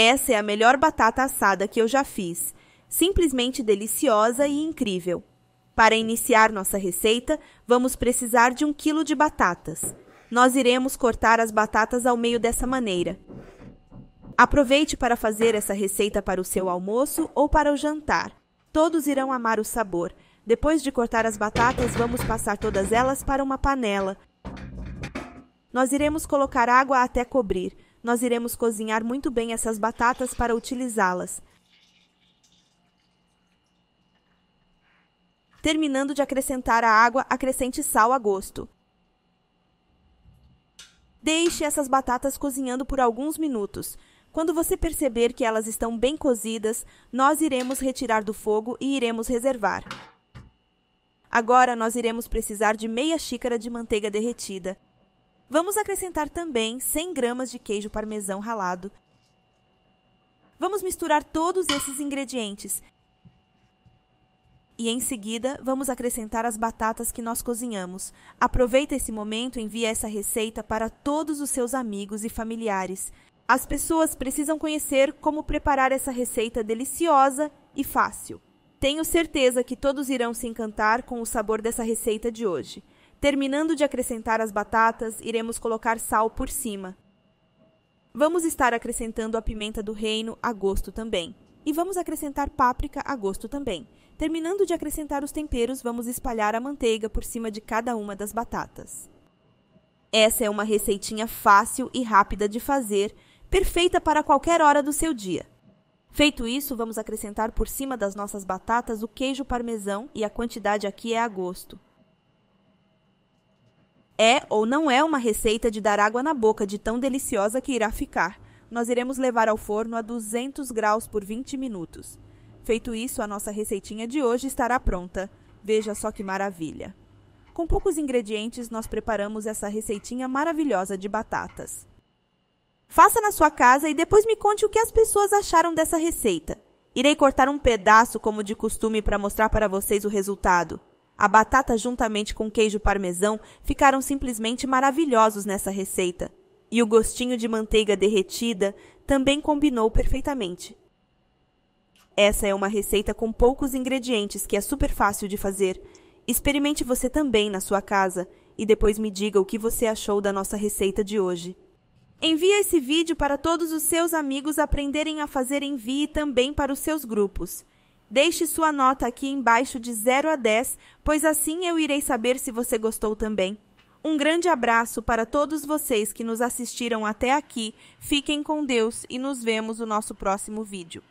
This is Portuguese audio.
Essa é a melhor batata assada que eu já fiz, simplesmente deliciosa e incrível. Para iniciar nossa receita, vamos precisar de um quilo de batatas. Nós iremos cortar as batatas ao meio dessa maneira. Aproveite para fazer essa receita para o seu almoço ou para o jantar. Todos irão amar o sabor. Depois de cortar as batatas, vamos passar todas elas para uma panela. Nós iremos colocar água até cobrir. Nós iremos cozinhar muito bem essas batatas para utilizá-las. Terminando de acrescentar a água, acrescente sal a gosto. Deixe essas batatas cozinhando por alguns minutos. Quando você perceber que elas estão bem cozidas, nós iremos retirar do fogo e iremos reservar. Agora nós iremos precisar de meia xícara de manteiga derretida. Vamos acrescentar também 100 gramas de queijo parmesão ralado. Vamos misturar todos esses ingredientes. E em seguida, vamos acrescentar as batatas que nós cozinhamos. Aproveita esse momento e envia essa receita para todos os seus amigos e familiares. As pessoas precisam conhecer como preparar essa receita deliciosa e fácil. Tenho certeza que todos irão se encantar com o sabor dessa receita de hoje. Terminando de acrescentar as batatas, iremos colocar sal por cima. Vamos estar acrescentando a pimenta do reino a gosto também. E vamos acrescentar páprica a gosto também. Terminando de acrescentar os temperos, vamos espalhar a manteiga por cima de cada uma das batatas. Essa é uma receitinha fácil e rápida de fazer, perfeita para qualquer hora do seu dia. Feito isso, vamos acrescentar por cima das nossas batatas o queijo parmesão e a quantidade aqui é a gosto. É ou não é uma receita de dar água na boca de tão deliciosa que irá ficar. Nós iremos levar ao forno a 200 graus por 20 minutos. Feito isso, a nossa receitinha de hoje estará pronta. Veja só que maravilha! Com poucos ingredientes, nós preparamos essa receitinha maravilhosa de batatas. Faça na sua casa e depois me conte o que as pessoas acharam dessa receita. Irei cortar um pedaço, como de costume, para mostrar para vocês o resultado. A batata juntamente com queijo parmesão ficaram simplesmente maravilhosos nessa receita, e o gostinho de manteiga derretida também combinou perfeitamente. Essa é uma receita com poucos ingredientes que é super fácil de fazer. Experimente você também na sua casa e depois me diga o que você achou da nossa receita de hoje. Envie esse vídeo para todos os seus amigos aprenderem a fazer envie também para os seus grupos. Deixe sua nota aqui embaixo de 0 a 10, pois assim eu irei saber se você gostou também. Um grande abraço para todos vocês que nos assistiram até aqui. Fiquem com Deus e nos vemos no nosso próximo vídeo.